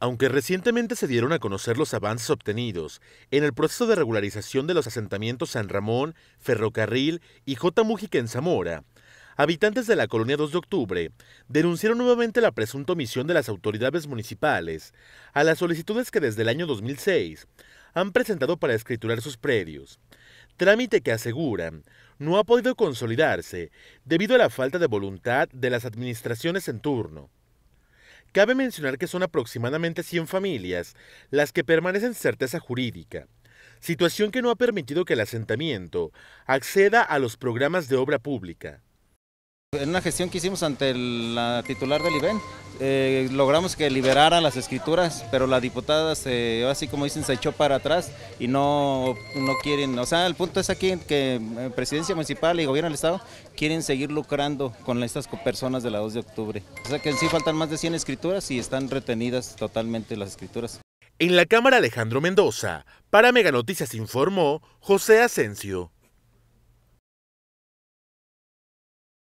Aunque recientemente se dieron a conocer los avances obtenidos en el proceso de regularización de los asentamientos San Ramón, Ferrocarril y J. Mújica en Zamora, habitantes de la colonia 2 de octubre denunciaron nuevamente la presunta omisión de las autoridades municipales a las solicitudes que desde el año 2006 han presentado para escriturar sus predios, trámite que aseguran no ha podido consolidarse debido a la falta de voluntad de las administraciones en turno. Cabe mencionar que son aproximadamente 100 familias las que permanecen certeza jurídica, situación que no ha permitido que el asentamiento acceda a los programas de obra pública. En una gestión que hicimos ante la titular del IBEN, eh, logramos que liberara las escrituras, pero la diputada, se, así como dicen, se echó para atrás y no, no quieren, o sea, el punto es aquí que eh, Presidencia Municipal y Gobierno del Estado quieren seguir lucrando con estas personas de la 2 de octubre. O sea que sí faltan más de 100 escrituras y están retenidas totalmente las escrituras. En la Cámara Alejandro Mendoza, para Mega Noticias informó José Asencio.